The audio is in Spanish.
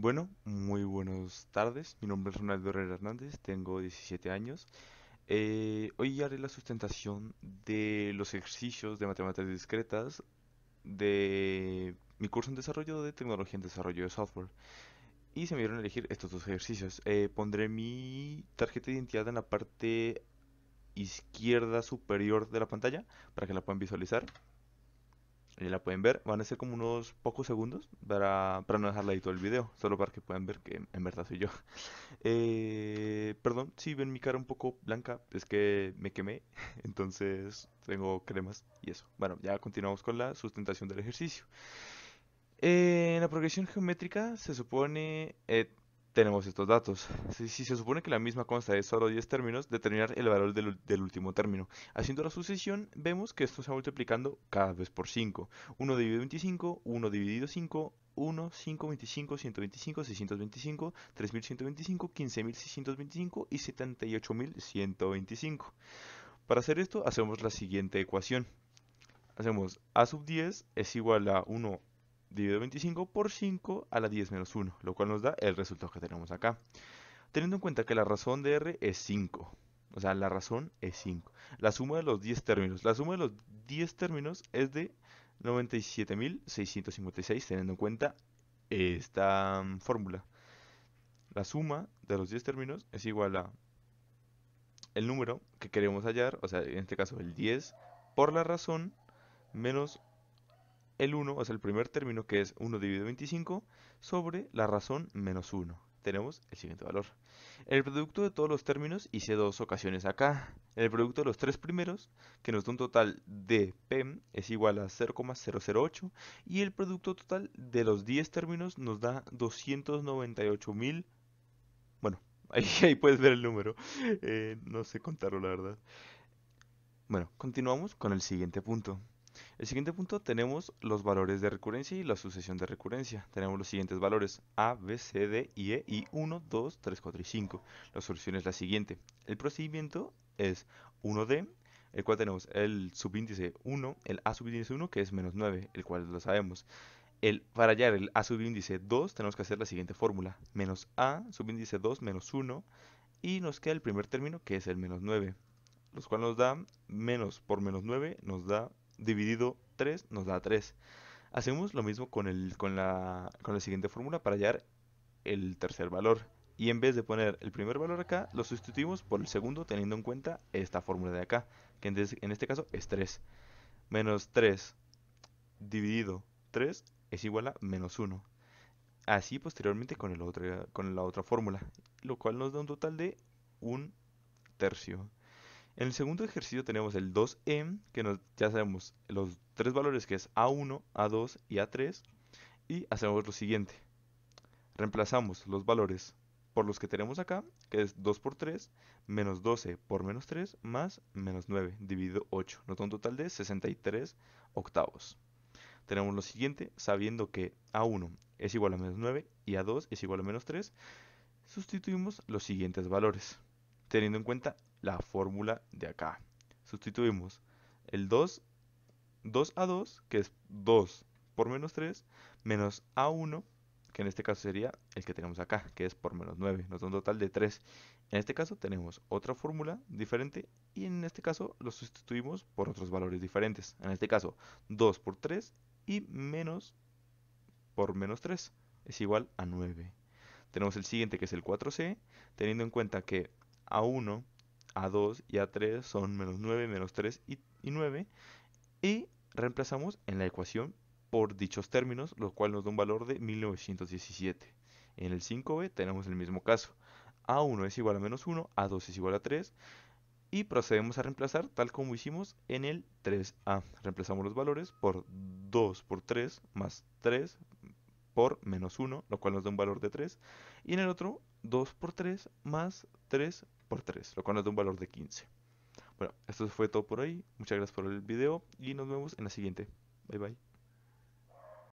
Bueno, muy buenas tardes. Mi nombre es Ronaldo Herrera Hernández, tengo 17 años. Eh, hoy haré la sustentación de los ejercicios de matemáticas discretas de mi curso en desarrollo de tecnología en desarrollo de software. Y se me dieron elegir estos dos ejercicios. Eh, pondré mi tarjeta de identidad en la parte izquierda superior de la pantalla para que la puedan visualizar. Ya la pueden ver, van a ser como unos pocos segundos para, no dejarla ahí todo el video, solo para que puedan ver que en verdad soy yo. Eh, perdón, si ven mi cara un poco blanca, es que me quemé, entonces tengo cremas y eso. Bueno, ya continuamos con la sustentación del ejercicio. Eh, en la progresión geométrica se supone, eh, tenemos estos datos. Si, se supone que la misma consta de solo 10 términos, determinar el valor del, del, último término. Haciendo la sucesión, vemos que esto se va multiplicando cada vez por 5. 1 dividido 25, 1 dividido 5, 1, 5, 25, 125, 625, 3125, 15625 y 78125. Para hacer esto, hacemos la siguiente ecuación. Hacemos a sub 10 es igual a 1 dividido 25 por 5 a la 10 menos 1, lo cual nos da el resultado que tenemos acá. Teniendo en cuenta que la razón de R es 5, o sea, la razón es 5. La suma de los 10 términos, la suma de los 10 términos es de 97.656, teniendo en cuenta esta mm, fórmula. La suma de los 10 términos es igual a el número que queremos hallar, o sea, en este caso el 10 por la razón menos el 1, es el primer término que es 1 dividido 25 sobre la razón menos 1. Tenemos el siguiente valor. El producto de todos los términos hice dos ocasiones acá. El producto de los tres primeros, que nos da un total de P, e es igual a 0,008. Y el producto total de los 10 términos nos da 298.000. Bueno, ahí, puedes ver el número. Eh, no sé contarlo, la verdad. Bueno, continuamos con el siguiente punto. El siguiente punto tenemos los valores de recurrencia y la sucesión de recurrencia. Tenemos los siguientes valores A, B, C, D e, y E y 1, 2, 3, 4 y 5. La solución es la siguiente. El procedimiento es 1D, el cual tenemos el subíndice 1, el A subíndice 1 que es menos 9, el cual lo sabemos. El, para hallar el A subíndice 2 tenemos que hacer la siguiente fórmula. Menos A subíndice 2 menos 1 y nos queda el primer término que es el menos 9, los cuales nos da menos por menos 9 nos da dividido 3 nos da 3. Hacemos lo mismo con, con, la, siguiente fórmula para hallar el tercer valor. Y en vez de poner el primer valor acá, lo sustituimos por el segundo teniendo en cuenta esta fórmula de acá, que en este caso es 3. Menos 3 dividido 3 es igual a menos 1. Así posteriormente con, el otro, con la otra fórmula, lo cual nos da un total de un tercio. En el segundo ejercicio tenemos el 2m, que ya sabemos los tres valores que es a1, a2 y a3. Y hacemos lo siguiente. Reemplazamos los valores por los que tenemos acá, que es 2 por 3, menos 12 por menos 3, más menos 9, dividido 8. Nos da un total de 63 octavos. Tenemos lo siguiente, sabiendo que A1 es igual a menos 9 y A2 es igual a menos 3, sustituimos los siguientes valores, teniendo en cuenta la fórmula de acá. Sustituimos el 2, 2 a 2, que es 2 por menos 3, menos A1, que en este caso sería el que tenemos acá, que es por menos 9. Nos da un total de 3. En este caso tenemos otra fórmula diferente y en este caso lo sustituimos por otros valores diferentes. En este caso 2 por 3 y menos por menos 3 es igual a 9. Tenemos el siguiente que es el 4C, teniendo en cuenta que A1 a2 y A3 son menos 9, menos 3 y, 9. Y reemplazamos en la ecuación por dichos términos, lo cual nos da un valor de 1917. En el 5b tenemos el mismo caso. A1 es igual a menos 1, A2 es igual a 3. Y procedemos a reemplazar tal como hicimos en el 3a. Reemplazamos los valores por 2 por 3 más 3 por menos 1, lo cual nos da un valor de 3. Y en el otro 2 por 3 más 3 por 3, lo cual nos da un valor de 15. Bueno, esto fue todo por hoy. Muchas gracias por el video y nos vemos en la siguiente. Bye bye.